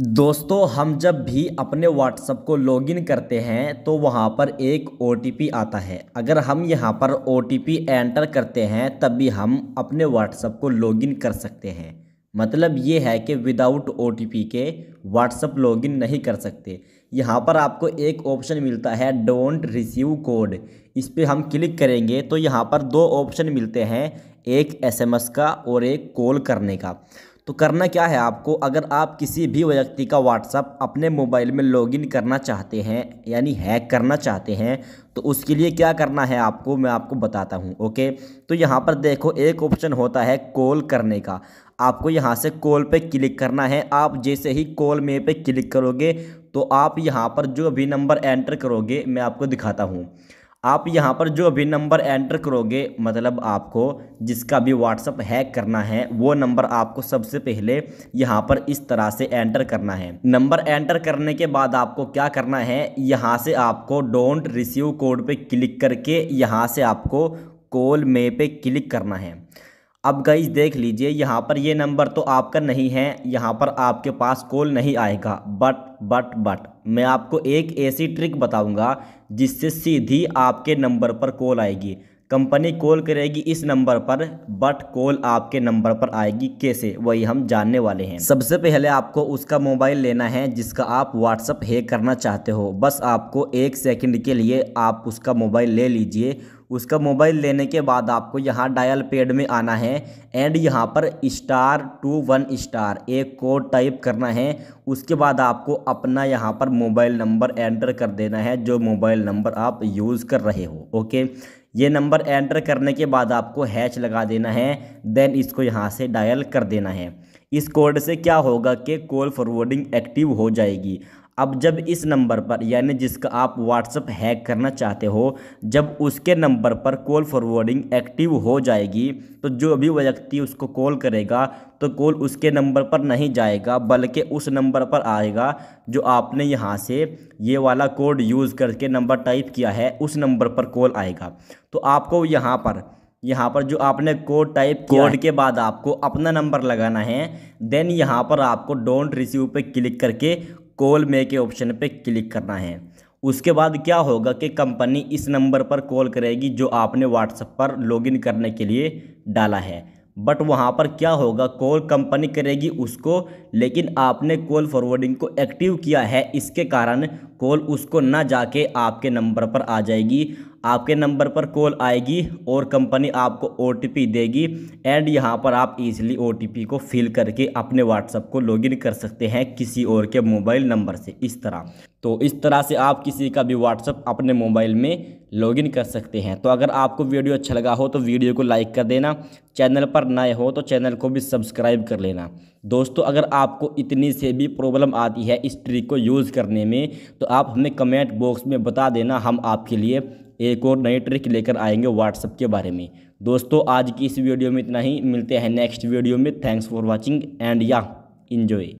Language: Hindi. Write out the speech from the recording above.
दोस्तों हम जब भी अपने व्हाट्सअप को लॉगिन करते हैं तो वहाँ पर एक ओ आता है अगर हम यहाँ पर ओ एंटर करते हैं तब भी हम अपने व्हाट्सअप को लॉगिन कर सकते हैं मतलब ये है कि विदाउट ओ के व्हाट्सअप लॉगिन नहीं कर सकते यहाँ पर आपको एक ऑप्शन मिलता है डोंट रिसीव कोड इस पर हम क्लिक करेंगे तो यहाँ पर दो ऑप्शन मिलते हैं एक एस का और एक कॉल करने का तो करना क्या है आपको अगर आप किसी भी व्यक्ति का व्हाट्सअप अपने मोबाइल में लॉगिन करना चाहते हैं यानी हैक करना चाहते हैं तो उसके लिए क्या करना है आपको मैं आपको बताता हूँ ओके तो यहाँ पर देखो एक ऑप्शन होता है कॉल करने का आपको यहाँ से कॉल पे क्लिक करना है आप जैसे ही कॉल में पे क्लिक करोगे तो आप यहाँ पर जो भी नंबर एंटर करोगे मैं आपको दिखाता हूँ आप यहाँ पर जो भी नंबर एंटर करोगे मतलब आपको जिसका भी व्हाट्सअप हैक करना है वो नंबर आपको सबसे पहले यहाँ पर इस तरह से एंटर करना है नंबर एंटर करने के बाद आपको क्या करना है यहाँ से आपको डोंट रिसीव कोड पे क्लिक करके यहाँ से आपको कॉल मे पे क्लिक करना है अब गई देख लीजिए यहाँ पर ये नंबर तो आपका नहीं है यहाँ पर आपके पास कॉल नहीं आएगा बट बट बट मैं आपको एक ऐसी ट्रिक बताऊंगा जिससे सीधी आपके नंबर पर कॉल आएगी कंपनी कॉल करेगी इस नंबर पर बट कॉल आपके नंबर पर आएगी कैसे वही हम जानने वाले हैं सबसे पहले आपको उसका मोबाइल लेना है जिसका आप व्हाट्सअप हैक करना चाहते हो बस आपको एक सेकंड के लिए आप उसका मोबाइल ले लीजिए उसका मोबाइल लेने के बाद आपको यहाँ डायल पेड में आना है एंड यहाँ पर स्टार टू वन स्टार एक कोड टाइप करना है उसके बाद आपको अपना यहाँ पर मोबाइल नंबर एंटर कर देना है जो मोबाइल नंबर आप यूज़ कर रहे हो ओके ये नंबर एंटर करने के बाद आपको हैच लगा देना है देन इसको यहाँ से डायल कर देना है इस कोड से क्या होगा कि कॉल फॉरवर्डिंग एक्टिव हो जाएगी अब जब इस नंबर पर यानी जिसका आप व्हाट्सअप हैक करना चाहते हो जब उसके नंबर पर कॉल फॉरवर्डिंग एक्टिव हो जाएगी तो जो भी व्यक्ति उसको कॉल करेगा तो कॉल उसके नंबर पर नहीं जाएगा बल्कि उस नंबर पर आएगा जो आपने यहाँ से ये वाला कोड यूज़ करके नंबर टाइप किया है उस नंबर पर कॉल आएगा तो आपको यहाँ पर यहाँ पर जो आपने कोड टाइप कोड के बाद आपको अपना नंबर लगाना है देन यहाँ पर आपको डोंट रिसीव पे क्लिक करके कॉल मे के ऑप्शन पे क्लिक करना है उसके बाद क्या होगा कि कंपनी इस नंबर पर कॉल करेगी जो आपने व्हाट्सएप पर लॉगिन करने के लिए डाला है बट वहाँ पर क्या होगा कॉल कंपनी करेगी उसको लेकिन आपने कॉल फॉरवर्डिंग को एक्टिव किया है इसके कारण कॉल उसको ना जाके आपके नंबर पर आ जाएगी आपके नंबर पर कॉल आएगी और कंपनी आपको ओ देगी एंड यहाँ पर आप इजीली ओ को फिल करके अपने व्हाट्सअप को लॉगिन कर सकते हैं किसी और के मोबाइल नंबर से इस तरह तो इस तरह से आप किसी का भी व्हाट्सअप अपने मोबाइल में लॉगिन कर सकते हैं तो अगर आपको वीडियो अच्छा लगा हो तो वीडियो को लाइक कर देना चैनल पर नए हो तो चैनल को भी सब्सक्राइब कर लेना दोस्तों अगर आपको इतनी से भी प्रॉब्लम आती है इस ट्रिक को यूज़ करने में तो आप हमें कमेंट बॉक्स में बता देना हम आपके लिए एक और नई ट्रिक लेकर आएंगे व्हाट्सअप के बारे में दोस्तों आज की इस वीडियो में इतना ही मिलते हैं नेक्स्ट वीडियो में थैंक्स फॉर वॉचिंग एंड या इन्जॉय